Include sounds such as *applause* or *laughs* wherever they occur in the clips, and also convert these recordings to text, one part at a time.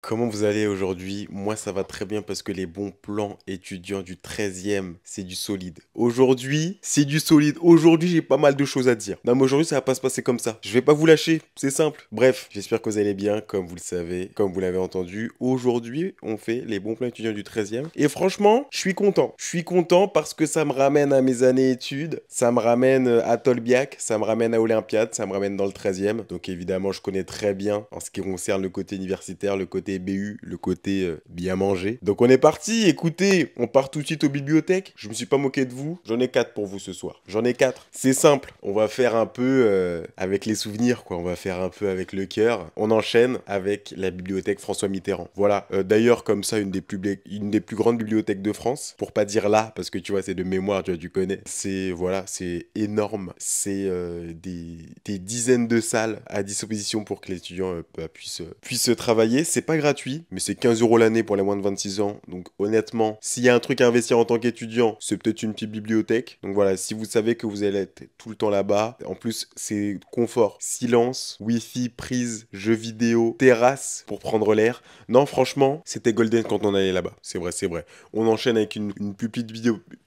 Comment vous allez aujourd'hui Moi ça va très bien parce que les bons plans étudiants du 13e, c'est du solide. Aujourd'hui, c'est du solide. Aujourd'hui, j'ai pas mal de choses à dire. Non mais aujourd'hui, ça va pas se passer comme ça. Je vais pas vous lâcher, c'est simple. Bref, j'espère que vous allez bien comme vous le savez, comme vous l'avez entendu. Aujourd'hui, on fait les bons plans étudiants du 13e et franchement, je suis content. Je suis content parce que ça me ramène à mes années études, ça me ramène euh, à Tolbiac, ça me ramène à Olympiade, ça me ramène dans le 13e. Donc évidemment, je connais très bien en ce qui concerne le côté universitaire, le côté BU, le côté euh, bien manger. Donc on est parti, écoutez, on part tout de suite aux bibliothèques. Je me suis pas moqué de vous, j'en ai quatre pour vous ce soir. J'en ai quatre. C'est simple, on va faire un peu euh, avec les souvenirs, quoi. On va faire un peu avec le cœur. On enchaîne avec la bibliothèque François Mitterrand. Voilà. Euh, d'ailleurs, comme ça, une des, plus une des plus grandes bibliothèques de France. Pour pas dire là, parce que tu vois, c'est de mémoire, tu connais. C'est voilà, c'est énorme. C'est des, dizaines de salles à disposition pour que les étudiants bah, puissent, puissent travailler. C'est pas gratuit, mais c'est 15 euros l'année pour les moins de 26 ans. Donc honnêtement, s'il y a un truc à investir en tant qu'étudiant, c'est peut-être une petite bibliothèque. Donc voilà, si vous savez que vous allez être tout le temps là-bas, en plus c'est confort, silence, wifi, prise, jeux vidéo, terrasse pour prendre l'air. Non, franchement, c'était golden quand on allait là-bas. C'est vrai, c'est vrai. On enchaîne avec une, plus, petite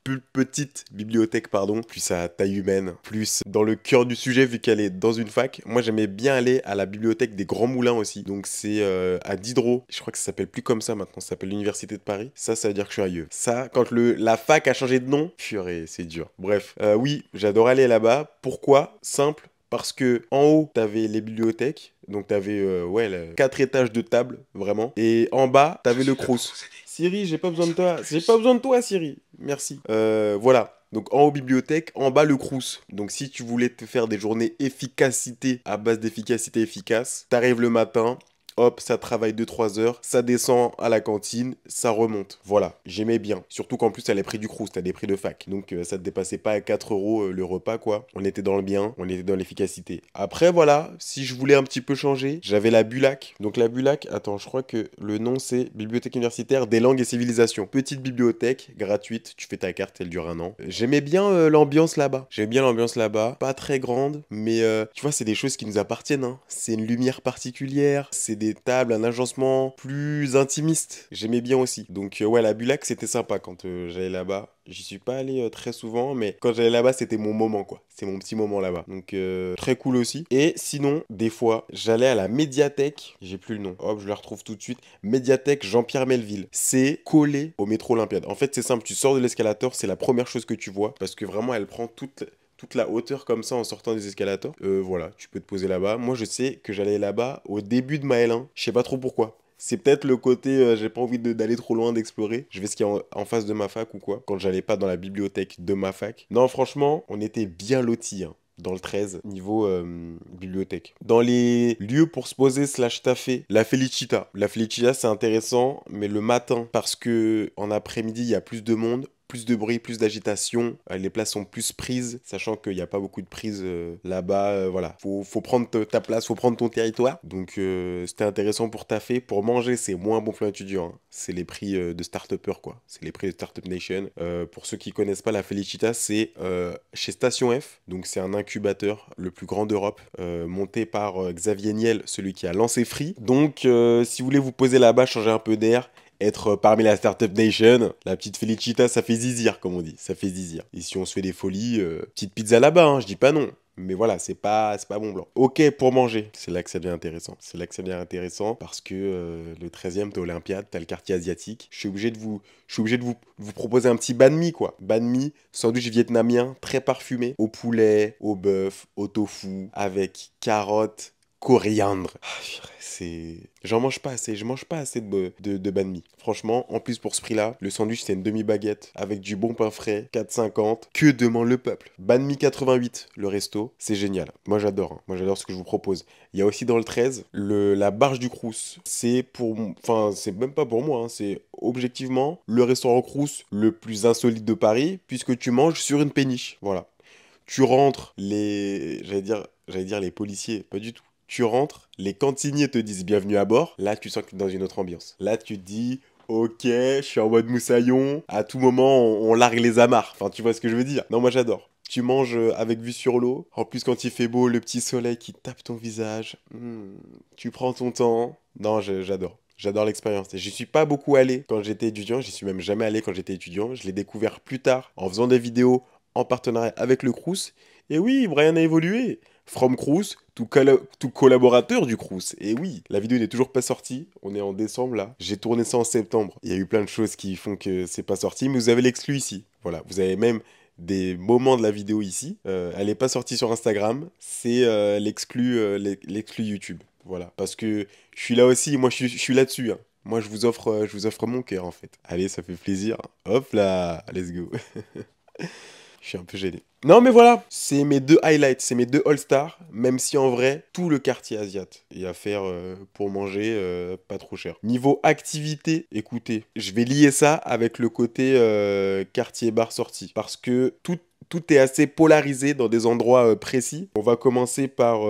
plus petite bibliothèque, pardon, plus à taille humaine, plus dans le cœur du sujet vu qu'elle est dans une fac. Moi j'aimais bien aller à la bibliothèque des Grands Moulins aussi. Donc c'est euh, à 10 je crois que ça s'appelle plus comme ça maintenant, ça s'appelle l'Université de Paris. Ça, ça veut dire que je suis aïeux. Ça, quand le, la fac a changé de nom, purée, c'est dur. Bref, euh, oui, j'adore aller là-bas. Pourquoi Simple, parce que en haut, t'avais les bibliothèques. Donc t'avais euh, ouais quatre étages de table vraiment et en bas t'avais le crous. Siri, j'ai pas besoin de toi. J'ai pas besoin de toi Siri. Merci. Euh, voilà. Donc en haut bibliothèque, en bas le crous. Donc si tu voulais te faire des journées efficacité à base d'efficacité efficace, t'arrives le matin, hop, ça travaille 2-3 heures, ça descend à la cantine, ça remonte. Voilà, j'aimais bien. Surtout qu'en plus, elle les prix du Crous, t'as des prix de fac. Donc euh, ça ne dépassait pas à 4 euros euh, le repas, quoi. On était dans le bien, on était dans l'efficacité. Après, voilà, si je voulais un petit peu changer, j'avais la Bulac. Donc la Bulac, attends, je crois que le nom c'est Bibliothèque universitaire des langues et civilisations. Petite bibliothèque, gratuite, tu fais ta carte, elle dure un an. J'aimais bien euh, l'ambiance là-bas. J'aimais bien l'ambiance là-bas. Pas très grande, mais tu vois, c'est des choses qui nous appartiennent. Hein. C'est une lumière particulière, c'est des table un agencement plus intimiste. J'aimais bien aussi. Donc euh, ouais, la Bulac, c'était sympa quand euh, j'allais là-bas. J'y suis pas allé euh, très souvent, mais quand j'allais là-bas, c'était mon moment, quoi. C'est mon petit moment là-bas. Donc, très cool aussi. Et sinon, des fois, j'allais à la médiathèque. J'ai plus le nom. Hop, je la retrouve tout de suite. Médiathèque Jean-Pierre Melville. C'est collé au métro Olympiade. En fait, c'est simple. Tu sors de l'escalator, c'est la première chose que tu vois. Parce que vraiment, elle prend toute toute la hauteur comme ça en sortant des escalators. Euh, voilà, tu peux te poser là-bas. Moi, je sais que j'allais là-bas au début de ma L1. Je sais pas trop pourquoi. C'est peut-être le côté, euh, j'ai pas envie d'aller trop loin, d'explorer. Je vais ce qu'il y a en, face de ma fac ou quoi. Quand j'allais pas dans la bibliothèque de ma fac. Non, franchement, on était bien lotis. Hein, dans le 13 niveau euh, bibliothèque. Dans les lieux pour se poser slash tafé, la Felicita. La Felicita c'est intéressant, mais le matin parce que en après-midi il y a plus de monde plus de bruit, plus d'agitation, euh, les places sont plus prises, sachant qu'il n'y a pas beaucoup de prises euh, là-bas, euh, voilà. Faut, prendre ta place, faut prendre ton territoire. Donc c'était intéressant pour taffer. Pour manger, c'est moins bon plan l'étudiant. Hein. C'est les prix de start quoi. C'est les prix de Startup Nation. pour ceux qui connaissent pas la Felicita, c'est chez Station F. Donc c'est un incubateur le plus grand d'Europe, monté par Xavier Niel, celui qui a lancé Free. Donc si vous voulez vous poser là-bas, changer un peu d'air, être parmi la Startup Nation, la petite Felicita, ça fait zizir, comme on dit. Ça fait zizir. Et si on se fait des folies, euh, petite pizza là-bas, hein, je dis pas non. Mais voilà, c'est pas, pas bon blanc. Ok pour manger, c'est là que ça devient intéressant. C'est là que ça devient intéressant parce que euh, le 13e, t'as Olympiade, t'as le quartier asiatique. Je suis obligé de vous, je suis obligé de vous, vous proposer un petit banh mi quoi. Banh mi, sandwich vietnamien très parfumé, au poulet, au bœuf, au tofu, avec carottes, coriandre. Ah, c'est... J'en mange pas assez, je mange pas assez de, de, banh mi. Franchement, en plus pour ce prix-là, le sandwich c'est une demi-baguette avec du bon pain frais, 4,50. Que demande le peuple Banh mi 88, le resto, c'est génial. Moi j'adore, hein. moi j'adore ce que je vous propose. Il y a aussi dans le 13, le, la barge du Crous. C'est pour... Enfin, c'est même pas pour moi, hein. c'est objectivement le restaurant Crous le plus insolite de Paris puisque tu manges sur une péniche. Voilà. Tu rentres les... J'allais dire, j'allais dire les policiers, pas du tout tu rentres, les cantiniers te disent bienvenue à bord, là tu sens que tu dans une autre ambiance. Là tu te dis ok, je suis en mode moussaillon, à tout moment on, largue les amarres. Enfin tu vois ce que je veux dire. Non moi j'adore. Tu manges euh, avec vue sur l'eau. En plus, quand il fait beau, le petit soleil qui tape ton visage. Hmm, tu prends ton temps. Non, j'adore. J'adore l'expérience. Et J'y suis pas beaucoup allé quand j'étais étudiant. J'y suis même jamais allé quand j'étais étudiant. Je l'ai découvert plus tard en faisant des vidéos en partenariat avec le Crous. Et oui, Brian a évolué. From Cruz, tout, tout, collaborateur du Cruz. Et oui, la vidéo n'est toujours pas sortie. On est en décembre là. J'ai tourné ça en septembre. Il y a eu plein de choses qui font que c'est pas sorti, mais vous avez l'exclu ici. Voilà, vous avez même des moments de la vidéo ici. Euh, elle n'est pas sortie sur Instagram, c'est euh, euh, l'exclu YouTube. Voilà, parce que je suis là aussi, moi je, suis là-dessus. Hein. Moi, je vous offre, je vous offre mon cœur en fait. Allez, ça fait plaisir. Hop là, let's go. *laughs* Je suis un peu gêné. Non, mais voilà, c'est mes deux highlights, c'est mes deux All-Stars, même si en vrai, tout le quartier asiat est à faire euh, pour manger euh, pas trop cher. Niveau activité, écoutez, je vais lier ça avec le côté euh, quartier bar sortie, parce que tout, tout est assez polarisé dans des endroits précis. On va commencer par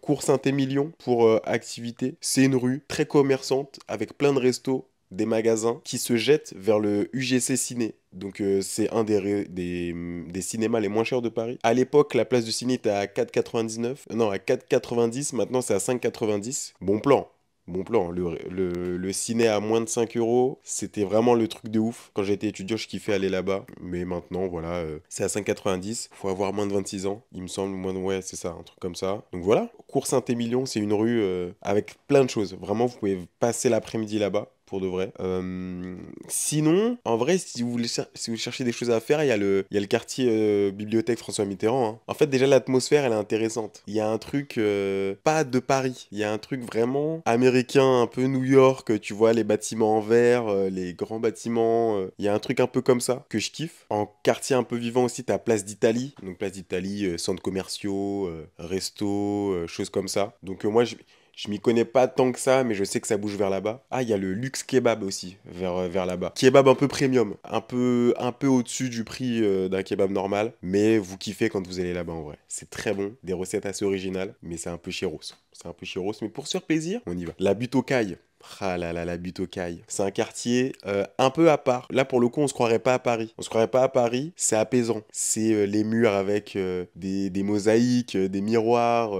Cours Saint-Émilion pour activité. C'est une rue très commerçante avec plein de restos des magasins qui se jettent vers le UGC Ciné. Donc euh, c'est un des, des, cinémas les moins chers de Paris. À l'époque, la place du ciné était à 4,99. Euh, non, à 4,90. Maintenant, c'est à 5,90. Bon plan. Bon plan, le, le, ciné à moins de 5 euros, c'était vraiment le truc de ouf. Quand j'étais étudiant, je kiffais aller là-bas. Mais maintenant, voilà, euh, c'est à 5,90. Faut avoir moins de 26 ans, il me semble. Moins de... Ouais, c'est ça, un truc comme ça. Donc voilà, Cours Saint-Émilion, c'est une rue avec plein de choses. Vraiment, vous pouvez passer l'après-midi là-bas pour de vrai. Euh, sinon, en vrai, si vous, voulez, si vous cherchez des choses à faire, il y a le, y a le quartier euh, bibliothèque François Mitterrand. Hein. En fait, déjà, l'atmosphère, elle est intéressante. Il y a un truc, euh, pas de Paris, il y a un truc vraiment américain, un peu New York, tu vois, les bâtiments en verre, les grands bâtiments. Il y a un truc un peu comme ça que je kiffe. En quartier un peu vivant aussi, t'as Place d'Italie. Donc, Place d'Italie, centres commerciaux, restos, choses comme ça. Donc, moi, je je m'y connais pas tant que ça, mais je sais que ça bouge vers là-bas. Ah, il y a le luxe kebab aussi, vers, euh, vers là-bas. Kebab un peu premium, un peu, un peu au-dessus du prix euh, d'un kebab normal, mais vous kiffez quand vous allez là-bas en vrai. C'est très bon, des recettes assez originales, mais c'est un peu chiros. C'est un peu chiros, mais pour se plaisir, on y va. La butte aux cailles, ah là là, la butte aux cailles. C'est un quartier euh, un peu à part. Là, pour le coup, on se croirait pas à Paris. On se croirait pas à Paris, c'est apaisant. C'est euh, les murs avec euh, des, mosaïques, des miroirs,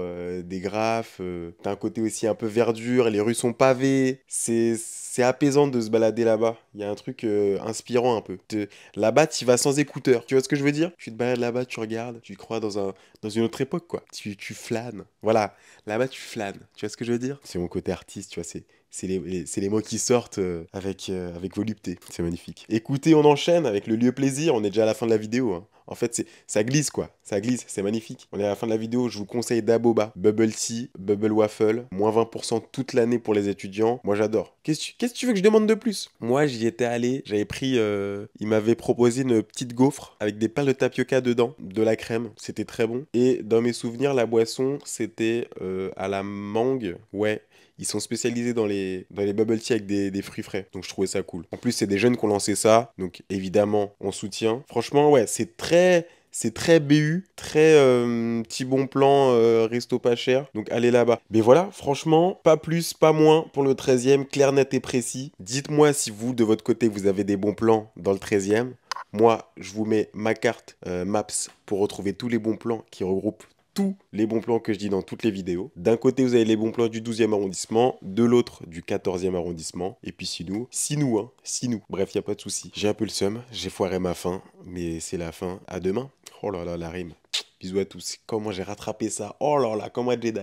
des graphes. T'as un côté aussi un peu verdure, les rues sont pavées. C'est c'est apaisant de se balader là-bas. Il y a un truc inspirant un peu. Là-bas, tu vas sans écouteur. Tu vois ce que je veux dire Tu te balades là-bas, tu regardes, tu crois dans, un, dans une autre époque, quoi. Tu, tu flânes. Voilà, là-bas, tu flânes. Tu vois ce que je veux dire C'est mon côté artiste, tu vois. C'est c'est les, les, mots qui sortent euh, avec, euh, avec volupté. C'est magnifique. Écoutez, on enchaîne avec le lieu plaisir. On est déjà à la fin de la vidéo. Hein. En fait, ça glisse quoi. Ça glisse, c'est magnifique. On est à la fin de la vidéo. Je vous conseille d'Aboba, Bubble Tea, Bubble Waffle. Moins 20% toute l'année pour les étudiants. Moi, j'adore. Qu'est-ce que tu veux que je demande de plus Moi, j'y étais allé. J'avais pris. Euh, il m'avait proposé une petite gaufre avec des pains de tapioca dedans, de la crème. C'était très bon. Et dans mes souvenirs, la boisson, c'était euh, à la mangue. Ouais ils sont spécialisés dans les, les bubble tea avec des, fruits frais. Donc je trouvais ça cool. En plus, c'est des jeunes qui ont lancé ça. Donc évidemment, on soutient. Franchement, ouais, c'est très c'est très BU, très euh, petit bon plan, euh, resto pas cher. Donc allez là-bas. Mais voilà, franchement, pas plus, pas moins pour le 13e, clair, net et précis. Dites-moi si vous, de votre côté, vous avez des bons plans dans le 13e. Moi, je vous mets ma carte euh, Maps pour retrouver tous les bons plans qui regroupent tous les bons plans que je dis dans toutes les vidéos. D'un côté, vous avez les bons plans du 12e arrondissement, de l'autre, du 14e arrondissement. Et puis, si nous, si nous, hein, si nous. Bref, il n'y a pas de souci. J'ai un peu le seum, j'ai foiré ma fin, mais c'est la fin. À demain. Oh là là, la rime. Bisous à tous. Comment j'ai rattrapé ça Oh là là, comment j'ai Jedi.